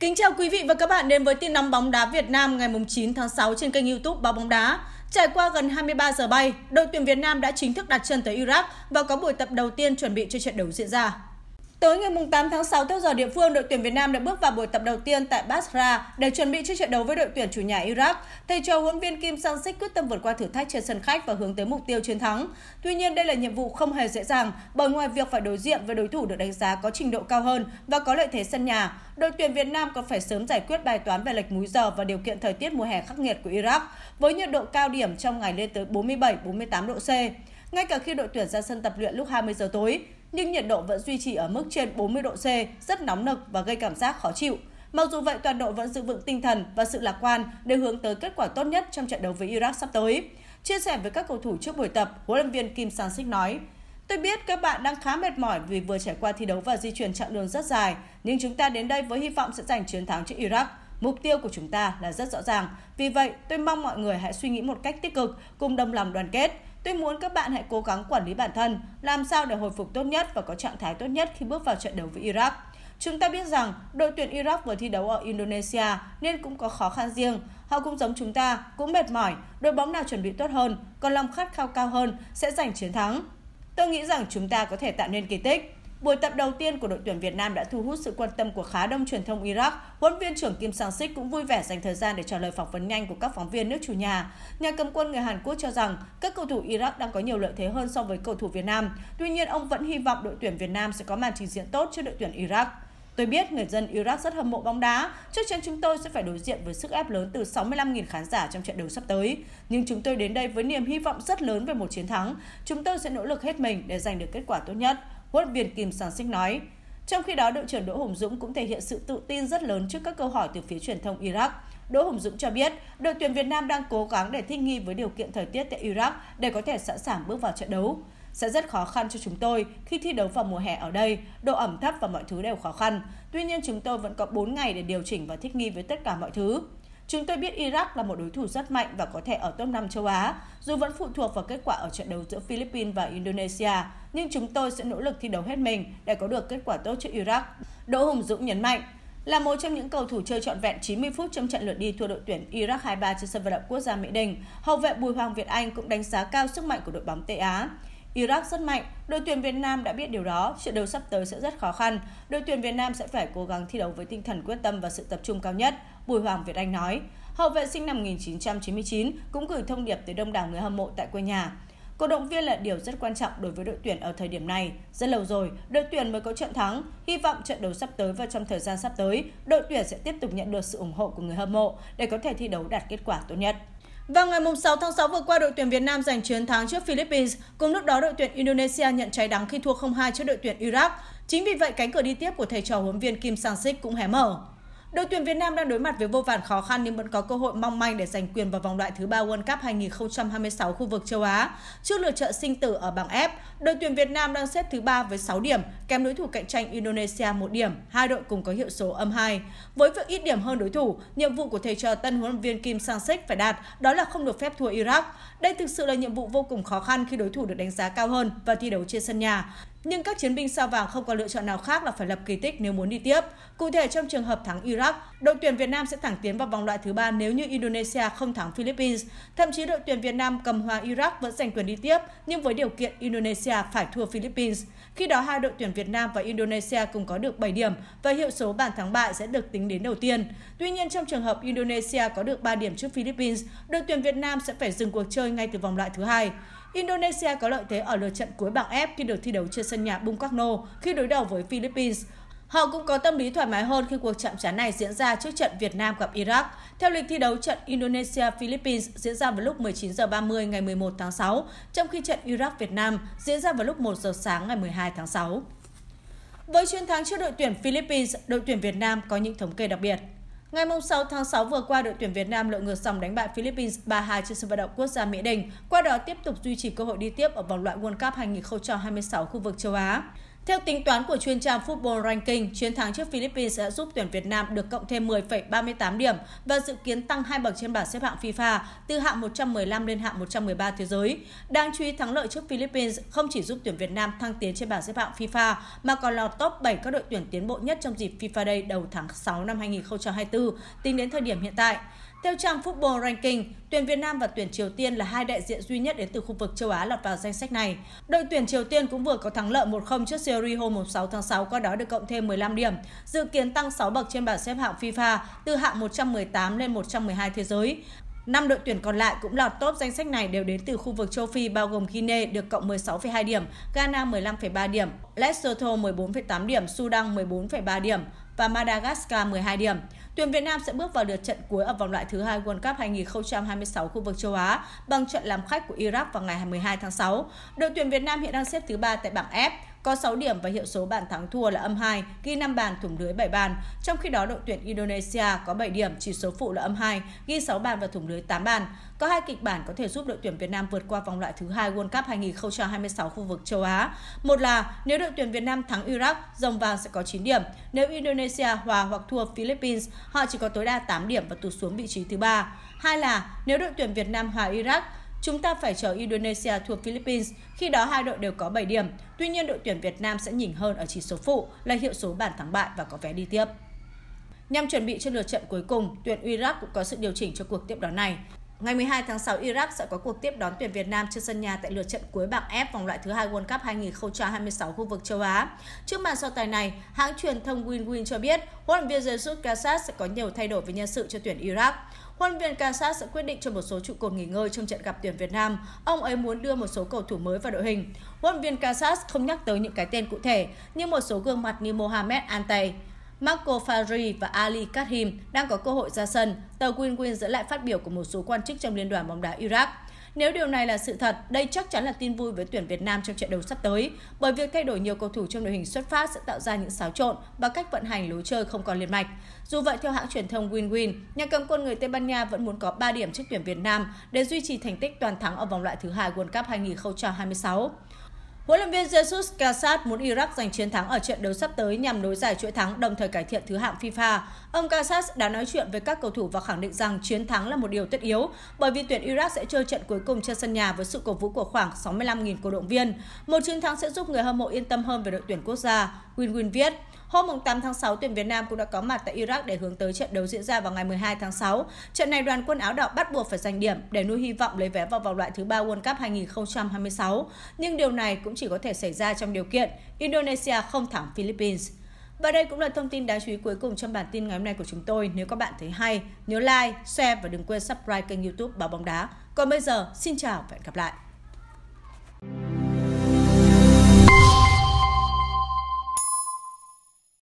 Kính chào quý vị và các bạn đến với tin nóng bóng đá Việt Nam ngày 9 tháng 6 trên kênh YouTube Báo bóng đá. Trải qua gần 23 giờ bay, đội tuyển Việt Nam đã chính thức đặt chân tới Iraq và có buổi tập đầu tiên chuẩn bị cho trận đấu diễn ra. Tối ngày 8 tháng 6 theo giờ địa phương, đội tuyển Việt Nam đã bước vào buổi tập đầu tiên tại Basra để chuẩn bị cho trận đấu với đội tuyển chủ nhà Iraq. Thầy trò huấn viên Kim Sang Sik quyết tâm vượt qua thử thách trên sân khách và hướng tới mục tiêu chiến thắng. Tuy nhiên, đây là nhiệm vụ không hề dễ dàng bởi ngoài việc phải đối diện với đối thủ được đánh giá có trình độ cao hơn và có lợi thế sân nhà, đội tuyển Việt Nam còn phải sớm giải quyết bài toán về lệch múi giờ và điều kiện thời tiết mùa hè khắc nghiệt của Iraq với nhiệt độ cao điểm trong ngày lên tới 47-48 độ C. Ngay cả khi đội tuyển ra sân tập luyện lúc 20 giờ tối, nhưng nhiệt độ vẫn duy trì ở mức trên 40 độ C, rất nóng nực và gây cảm giác khó chịu. Mặc dù vậy, toàn đội vẫn giữ vững tinh thần và sự lạc quan để hướng tới kết quả tốt nhất trong trận đấu với Iraq sắp tới. Chia sẻ với các cầu thủ trước buổi tập, huấn luyện viên Kim Sang Sik nói, Tôi biết các bạn đang khá mệt mỏi vì vừa trải qua thi đấu và di chuyển chặng đường rất dài, nhưng chúng ta đến đây với hy vọng sẽ giành chiến thắng trước Iraq. Mục tiêu của chúng ta là rất rõ ràng. Vì vậy, tôi mong mọi người hãy suy nghĩ một cách tích cực, cùng đồng lòng đoàn kết. Tôi muốn các bạn hãy cố gắng quản lý bản thân, làm sao để hồi phục tốt nhất và có trạng thái tốt nhất khi bước vào trận đấu với Iraq. Chúng ta biết rằng đội tuyển Iraq vừa thi đấu ở Indonesia nên cũng có khó khăn riêng. Họ cũng giống chúng ta, cũng mệt mỏi, đội bóng nào chuẩn bị tốt hơn, còn lòng khát khao cao hơn sẽ giành chiến thắng. Tôi nghĩ rằng chúng ta có thể tạo nên kỳ tích. Buổi tập đầu tiên của đội tuyển Việt Nam đã thu hút sự quan tâm của khá đông truyền thông Iraq. Huấn viên trưởng Kim Sang Sik cũng vui vẻ dành thời gian để trả lời phỏng vấn nhanh của các phóng viên nước chủ nhà. Nhà cầm quân người Hàn Quốc cho rằng các cầu thủ Iraq đang có nhiều lợi thế hơn so với cầu thủ Việt Nam. Tuy nhiên, ông vẫn hy vọng đội tuyển Việt Nam sẽ có màn trình diễn tốt trước đội tuyển Iraq. Tôi biết người dân Iraq rất hâm mộ bóng đá, chắc chắn chúng tôi sẽ phải đối diện với sức ép lớn từ 65.000 khán giả trong trận đấu sắp tới. Nhưng chúng tôi đến đây với niềm hy vọng rất lớn về một chiến thắng. Chúng tôi sẽ nỗ lực hết mình để giành được kết quả tốt nhất huấn viên Kim Sang Sik nói. Trong khi đó, đội trưởng Đỗ Hùng Dũng cũng thể hiện sự tự tin rất lớn trước các câu hỏi từ phía truyền thông Iraq. Đỗ Hùng Dũng cho biết, đội tuyển Việt Nam đang cố gắng để thích nghi với điều kiện thời tiết tại Iraq để có thể sẵn sàng bước vào trận đấu. Sẽ rất khó khăn cho chúng tôi khi thi đấu vào mùa hè ở đây, độ ẩm thấp và mọi thứ đều khó khăn. Tuy nhiên chúng tôi vẫn có 4 ngày để điều chỉnh và thích nghi với tất cả mọi thứ. Chúng tôi biết Iraq là một đối thủ rất mạnh và có thể ở top 5 châu Á, dù vẫn phụ thuộc vào kết quả ở trận đấu giữa Philippines và Indonesia, nhưng chúng tôi sẽ nỗ lực thi đấu hết mình để có được kết quả tốt trước Iraq. Đỗ Hùng Dũng nhấn mạnh, là một trong những cầu thủ chơi trọn vẹn 90 phút trong trận lượt đi thua đội tuyển Iraq 2-3 trên sân vận động quốc gia Mỹ Đình, hậu vệ Bùi Hoàng Việt Anh cũng đánh giá cao sức mạnh của đội bóng Tây Á. Iraq rất mạnh, đội tuyển Việt Nam đã biết điều đó, trận đấu sắp tới sẽ rất khó khăn. Đội tuyển Việt Nam sẽ phải cố gắng thi đấu với tinh thần quyết tâm và sự tập trung cao nhất, Bùi Hoàng Việt Anh nói. Hậu vệ sinh năm 1999 cũng gửi thông điệp tới đông đảo người hâm mộ tại quê nhà. Cổ động viên là điều rất quan trọng đối với đội tuyển ở thời điểm này. Rất lâu rồi, đội tuyển mới có trận thắng. Hy vọng trận đấu sắp tới và trong thời gian sắp tới, đội tuyển sẽ tiếp tục nhận được sự ủng hộ của người hâm mộ để có thể thi đấu đạt kết quả tốt nhất. Vào ngày 6 tháng 6 vừa qua, đội tuyển Việt Nam giành chiến thắng trước Philippines. Cùng lúc đó, đội tuyển Indonesia nhận trái đắng khi thua 0-2 trước đội tuyển Iraq. Chính vì vậy, cánh cửa đi tiếp của thầy trò huấn viên Kim Sang-sik cũng hé mở. Đội tuyển Việt Nam đang đối mặt với vô vàn khó khăn nhưng vẫn có cơ hội mong manh để giành quyền vào vòng loại thứ ba World Cup 2026 khu vực châu Á. Trước lượt trận sinh tử ở bảng F, đội tuyển Việt Nam đang xếp thứ ba với 6 điểm, kém đối thủ cạnh tranh Indonesia một điểm, hai đội cùng có hiệu số âm 2. Với việc ít điểm hơn đối thủ, nhiệm vụ của thầy trò tân huấn luyện viên Kim Sang-sik phải đạt, đó là không được phép thua Iraq. Đây thực sự là nhiệm vụ vô cùng khó khăn khi đối thủ được đánh giá cao hơn và thi đấu trên sân nhà nhưng các chiến binh sao vàng không có lựa chọn nào khác là phải lập kỳ tích nếu muốn đi tiếp. Cụ thể trong trường hợp thắng Iraq, đội tuyển Việt Nam sẽ thẳng tiến vào vòng loại thứ ba nếu như Indonesia không thắng Philippines. Thậm chí đội tuyển Việt Nam cầm hòa Iraq vẫn giành quyền đi tiếp, nhưng với điều kiện Indonesia phải thua Philippines. Khi đó hai đội tuyển Việt Nam và Indonesia cùng có được 7 điểm và hiệu số bàn thắng bại sẽ được tính đến đầu tiên. Tuy nhiên trong trường hợp Indonesia có được 3 điểm trước Philippines, đội tuyển Việt Nam sẽ phải dừng cuộc chơi ngay từ vòng loại thứ hai. Indonesia có lợi thế ở lượt trận cuối bảng F khi được thi đấu trên sân nhà Bung khi đối đầu với Philippines. Họ cũng có tâm lý thoải mái hơn khi cuộc chạm trán này diễn ra trước trận Việt Nam gặp Iraq. Theo lịch thi đấu, trận Indonesia-Philippines diễn ra vào lúc 19 h 30 ngày 11 tháng 6, trong khi trận Iraq-Việt Nam diễn ra vào lúc 1 giờ sáng ngày 12 tháng 6. Với chiến thắng trước đội tuyển Philippines, đội tuyển Việt Nam có những thống kê đặc biệt. Ngày 6 tháng 6 vừa qua, đội tuyển Việt Nam lội ngược dòng đánh bại Philippines 3-2 trên sân vận động quốc gia Mỹ Đình, qua đó tiếp tục duy trì cơ hội đi tiếp ở vòng loại World Cup 2026 khu vực châu Á. Theo tính toán của chuyên trang Football Ranking, chiến thắng trước Philippines sẽ giúp tuyển Việt Nam được cộng thêm 10,38 điểm và dự kiến tăng hai bậc trên bảng xếp hạng FIFA từ hạng 115 lên hạng 113 thế giới. Đáng chú ý thắng lợi trước Philippines không chỉ giúp tuyển Việt Nam thăng tiến trên bảng xếp hạng FIFA mà còn lọt top 7 các đội tuyển tiến bộ nhất trong dịp FIFA Day đầu tháng 6 năm 2024 tính đến thời điểm hiện tại. Theo trang Football Ranking, tuyển Việt Nam và tuyển Triều Tiên là hai đại diện duy nhất đến từ khu vực châu Á lọt vào danh sách này. Đội tuyển Triều Tiên cũng vừa có thắng lợi 1-0 trước Syria hôm 6 tháng 6, qua đó được cộng thêm 15 điểm, dự kiến tăng 6 bậc trên bảng xếp hạng FIFA từ hạng 118 lên 112 thế giới. Năm đội tuyển còn lại cũng lọt top danh sách này đều đến từ khu vực châu Phi bao gồm Guinea được cộng 16,2 điểm, Ghana 15,3 điểm, Lesotho 14,8 điểm, Sudan 14,3 điểm, và Madagascar 12 điểm. Tuyển Việt Nam sẽ bước vào lượt trận cuối ở vòng loại thứ hai World Cup 2026 khu vực châu Á bằng trận làm khách của Iraq vào ngày 12 tháng 6. Đội tuyển Việt Nam hiện đang xếp thứ ba tại bảng F có 6 điểm và hiệu số bàn thắng thua là âm 2, ghi 5 bàn thủng lưới 7 bàn. Trong khi đó đội tuyển Indonesia có 7 điểm, chỉ số phụ là âm 2, ghi 6 bàn và thủng lưới 8 bàn. Có hai kịch bản có thể giúp đội tuyển Việt Nam vượt qua vòng loại thứ hai World Cup 2026 khu vực châu Á. Một là nếu đội tuyển Việt Nam thắng Iraq, dòng vàng sẽ có 9 điểm. Nếu Indonesia hòa hoặc thua Philippines, họ chỉ có tối đa 8 điểm và tụt xuống vị trí thứ ba. Hai là nếu đội tuyển Việt Nam hòa Iraq, Chúng ta phải chờ Indonesia thua Philippines, khi đó hai đội đều có 7 điểm. Tuy nhiên đội tuyển Việt Nam sẽ nhỉnh hơn ở chỉ số phụ là hiệu số bàn thắng bại và có vé đi tiếp. Nhằm chuẩn bị cho lượt trận cuối cùng, tuyển Iraq cũng có sự điều chỉnh cho cuộc tiếp đón này. Ngày 12 tháng 6, Iraq sẽ có cuộc tiếp đón tuyển Việt Nam trên sân nhà tại lượt trận cuối bảng F vòng loại thứ hai World Cup 2026 khu vực châu Á. Trước màn so tài này, hãng truyền thông WinWin cho biết huấn luyện viên Jesus Casas sẽ có nhiều thay đổi về nhân sự cho tuyển Iraq huấn viên Kansas sẽ quyết định cho một số trụ cột nghỉ ngơi trong trận gặp tuyển Việt Nam. Ông ấy muốn đưa một số cầu thủ mới vào đội hình. Huấn viên Kansas không nhắc tới những cái tên cụ thể, nhưng một số gương mặt như Mohamed Antey, Marco Fari và Ali Karim đang có cơ hội ra sân. Tờ Win Win dẫn lại phát biểu của một số quan chức trong Liên đoàn bóng đá Iraq. Nếu điều này là sự thật, đây chắc chắn là tin vui với tuyển Việt Nam trong trận đấu sắp tới, bởi việc thay đổi nhiều cầu thủ trong đội hình xuất phát sẽ tạo ra những xáo trộn và cách vận hành lối chơi không còn liền mạch. Dù vậy, theo hãng truyền thông WinWin, nhà cầm quân người Tây Ban Nha vẫn muốn có 3 điểm trước tuyển Việt Nam để duy trì thành tích toàn thắng ở vòng loại thứ hai World Cup 2026. Huấn luyện viên Jesus Casas muốn Iraq giành chiến thắng ở trận đấu sắp tới nhằm nối giải chuỗi thắng đồng thời cải thiện thứ hạng FIFA. Ông Casas đã nói chuyện với các cầu thủ và khẳng định rằng chiến thắng là một điều tất yếu bởi vì tuyển Iraq sẽ chơi trận cuối cùng trên sân nhà với sự cổ vũ của khoảng 65.000 cổ động viên. Một chiến thắng sẽ giúp người hâm mộ yên tâm hơn về đội tuyển quốc gia, Win Win viết. Hôm 8 tháng 6, tuyển Việt Nam cũng đã có mặt tại Iraq để hướng tới trận đấu diễn ra vào ngày 12 tháng 6. Trận này đoàn quân áo đỏ bắt buộc phải giành điểm để nuôi hy vọng lấy vé vào vòng loại thứ ba World Cup 2026. Nhưng điều này cũng chỉ có thể xảy ra trong điều kiện Indonesia không thắng Philippines. Và đây cũng là thông tin đáng chú ý cuối cùng trong bản tin ngày hôm nay của chúng tôi. Nếu các bạn thấy hay, nhớ like, share và đừng quên subscribe kênh youtube Báo Bóng Đá. Còn bây giờ, xin chào và hẹn gặp lại!